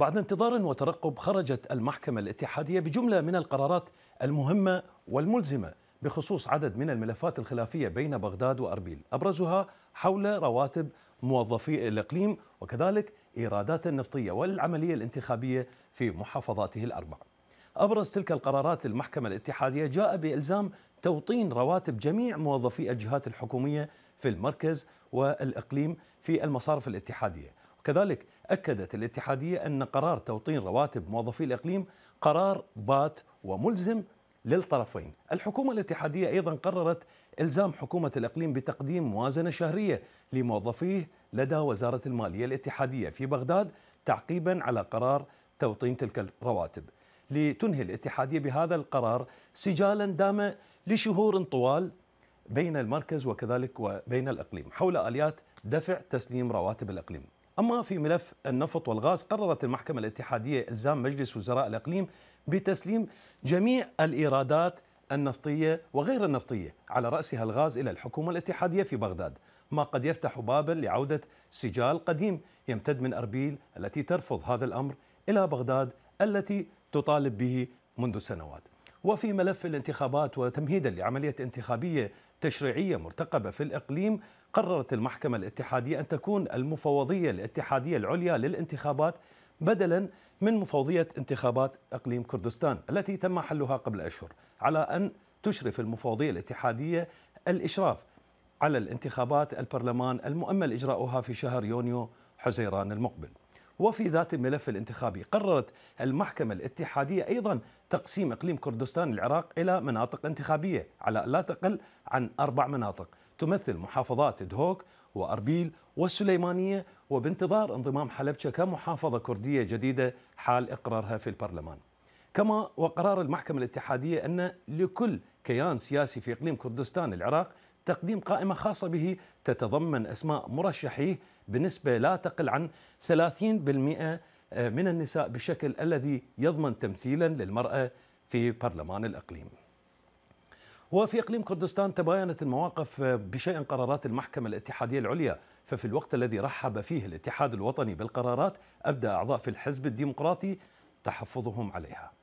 بعد انتظار وترقب خرجت المحكمة الاتحادية بجملة من القرارات المهمة والملزمة بخصوص عدد من الملفات الخلافية بين بغداد وأربيل أبرزها حول رواتب موظفي الإقليم وكذلك إيرادات النفطية والعملية الانتخابية في محافظاته الأربع أبرز تلك القرارات للمحكمة الاتحادية جاء بإلزام توطين رواتب جميع موظفي الجهات الحكومية في المركز والإقليم في المصارف الاتحادية كذلك أكدت الاتحادية أن قرار توطين رواتب موظفي الإقليم قرار بات وملزم للطرفين الحكومة الاتحادية أيضا قررت إلزام حكومة الإقليم بتقديم موازنة شهرية لموظفيه لدى وزارة المالية الاتحادية في بغداد تعقيبا على قرار توطين تلك الرواتب لتنهي الاتحادية بهذا القرار سجالا دام لشهور طوال بين المركز وكذلك وبين الإقليم حول آليات دفع تسليم رواتب الإقليم أما في ملف النفط والغاز قررت المحكمة الاتحادية إلزام مجلس وزراء الإقليم بتسليم جميع الإيرادات النفطية وغير النفطية على رأسها الغاز إلى الحكومة الاتحادية في بغداد ما قد يفتح بابا لعودة سجال قديم يمتد من أربيل التي ترفض هذا الأمر إلى بغداد التي تطالب به منذ سنوات وفي ملف الانتخابات وتمهيدا لعملية انتخابية تشريعية مرتقبة في الإقليم قررت المحكمة الاتحادية أن تكون المفوضية الاتحادية العليا للانتخابات بدلا من مفوضية انتخابات إقليم كردستان التي تم حلها قبل أشهر على أن تشرف المفوضية الاتحادية الإشراف على الانتخابات البرلمان المؤمل إجراؤها في شهر يونيو حزيران المقبل وفي ذات الملف الانتخابي قررت المحكمة الاتحادية أيضا تقسيم إقليم كردستان العراق إلى مناطق انتخابية على لا تقل عن أربع مناطق تمثل محافظات دهوك وأربيل والسليمانية وبانتظار انضمام حلبشة كمحافظة كردية جديدة حال إقرارها في البرلمان كما وقرار المحكمة الاتحادية أن لكل كيان سياسي في إقليم كردستان العراق تقديم قائمة خاصة به تتضمن أسماء مرشحيه بنسبة لا تقل عن 30% آه، من النساء بشكل الذي يضمن تمثيلا للمرأة في برلمان الإقليم وفي اقليم كردستان تباينت المواقف آه، بشان قرارات المحكمه الاتحاديه العليا، ففي الوقت الذي رحب فيه الاتحاد الوطني بالقرارات ابدى اعضاء في الحزب الديمقراطي تحفظهم عليها.